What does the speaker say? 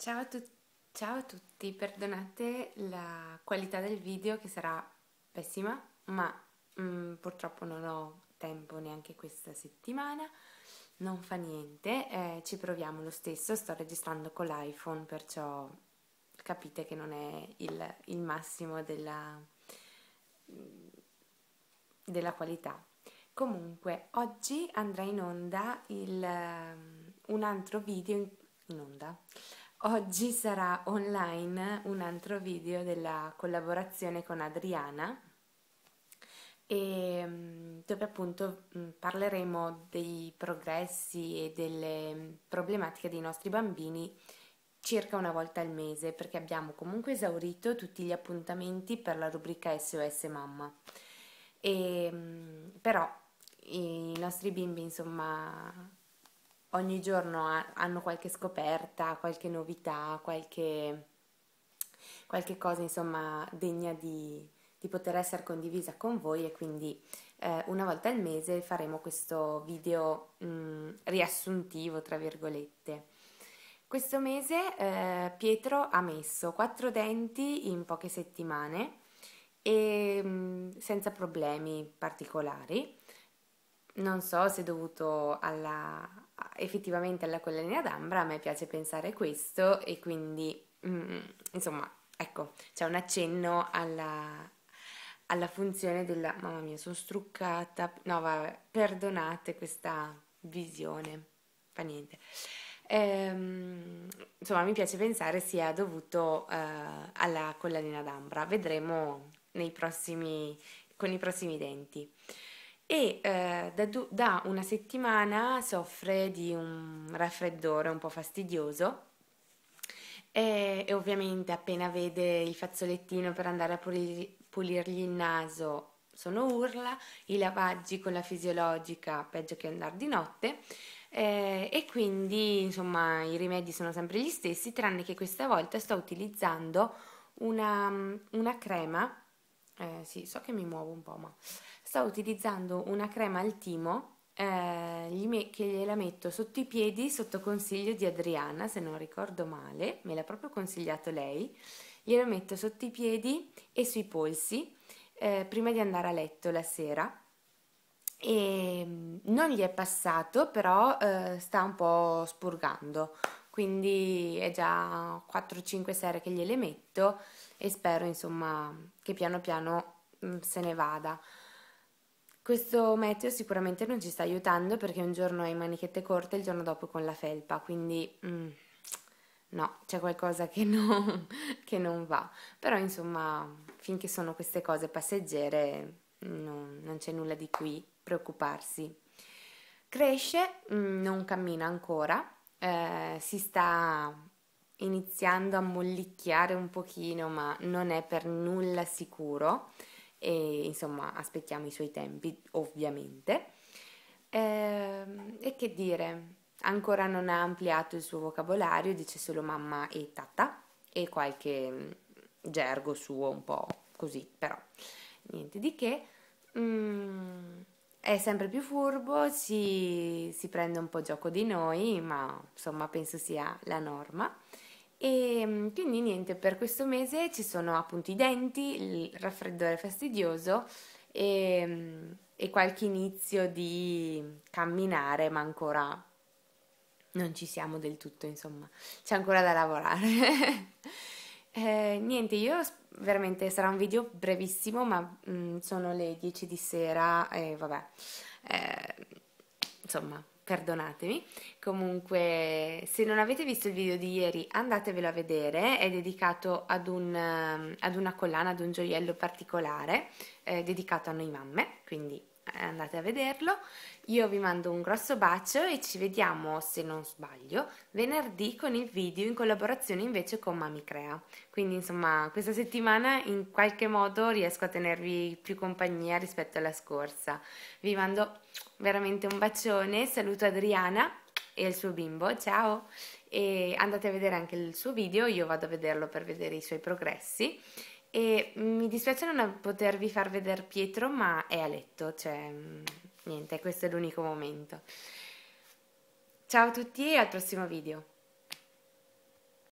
Ciao a, tu- ciao a, tutti, perdonate la qualità del video che sarà pessima, ma mh, mm, purtroppo non ho tempo neanche questa settimana, non fa niente, eh, ci proviamo lo stesso, sto registrando con l'iPhone, perciò capite che non è il, il massimo della, mm, della qualità. Comunque, oggi andrà in onda il, um, un altro video in, in onda Oggi sarà online un altro video della collaborazione con Adriana e mm, dove appunto mm, parleremo dei progressi e delle mm, problematiche dei nostri bambini circa una volta al mese perché abbiamo comunque esaurito tutti gli appuntamenti per la rubrica SOS Mamma. E, però i nostri bimbi insomma ogni giorno hanno qualche scoperta, qualche novità, qualche, qualche cosa insomma degna di, di, poter essere condivisa con voi e quindi eh, una volta al mese faremo questo video mh, mm, riassuntivo tra virgolette. Questo mese eh, Pietro ha messo quattro denti in poche settimane e mh, mm, senza problemi particolari. Non so se è dovuto alla, effettivamente alla collanina d'ambra, a me piace pensare questo e quindi mm, insomma ecco c'è un accenno alla, alla funzione della mamma mia sono struccata no vabbè perdonate questa visione fa niente ehm, insomma mi piace pensare sia dovuto eh, alla collanina d'ambra vedremo nei prossimi con i prossimi denti e eh, da, du- da, una settimana soffre di un raffreddore un po' fastidioso e, e ovviamente appena vede il fazzolettino per andare a pulirgli, pulirgli il naso sono urla, i lavaggi con la fisiologica peggio che andare di notte eh, e quindi insomma i rimedi sono sempre gli stessi tranne che questa volta sto utilizzando una, una crema eh, sì, so che mi muovo un po', ma sto utilizzando una crema al timo eh, che gliela metto sotto i piedi sotto consiglio di Adriana, se non ricordo male, me l'ha proprio consigliato lei. Gliela metto sotto i piedi e sui polsi eh, prima di andare a letto la sera. E ehm, non gli è passato, però eh, sta un po' spurgando quindi è già 4-5 sere che gliele metto e spero insomma che piano piano mm, se ne vada. Questo meteo sicuramente non ci sta aiutando perché un giorno hai manichette corte e il giorno dopo con la felpa, quindi mm, no, c'è qualcosa che non, che non, va. Però insomma, finché sono queste cose passeggere, non, non c'è nulla di cui preoccuparsi. Cresce, mm, non cammina ancora, eh, si sta iniziando a mollicchiare un pochino, ma non è per nulla sicuro e insomma aspettiamo i suoi tempi ovviamente. Eh, e che dire, ancora non ha ampliato il suo vocabolario, dice solo mamma e tata e qualche mm, gergo suo un po' così, però niente di che. Mm è sempre più furbo, si, si, prende un po' gioco di noi, ma insomma penso sia la norma. E mm, quindi niente, per questo mese ci sono appunto i denti, il raffreddore fastidioso e, mm, e qualche inizio di camminare, ma ancora non ci siamo del tutto, insomma, c'è ancora da lavorare. Eh, niente, io veramente sarà un video brevissimo, ma mh, mm, sono le 10 di sera e vabbè, eh, insomma, perdonatemi. Comunque, se non avete visto il video di ieri, andatevelo a vedere, è dedicato ad, un, mm, ad una collana, ad un gioiello particolare, eh, dedicato a noi mamme, quindi eh, andate a vederlo. Io vi mando un grosso bacio e ci vediamo, se non sbaglio, venerdì con il video in collaborazione invece con Mami Crea. Quindi insomma questa settimana in qualche modo riesco a tenervi più compagnia rispetto alla scorsa. Vi mando veramente un bacione, saluto Adriana e il suo bimbo, ciao! E andate a vedere anche il suo video, io vado a vederlo per vedere i suoi progressi e mi dispiace non potervi far vedere Pietro, ma è a letto, cioè mm, niente, questo è l'unico momento. Ciao a tutti e al prossimo video.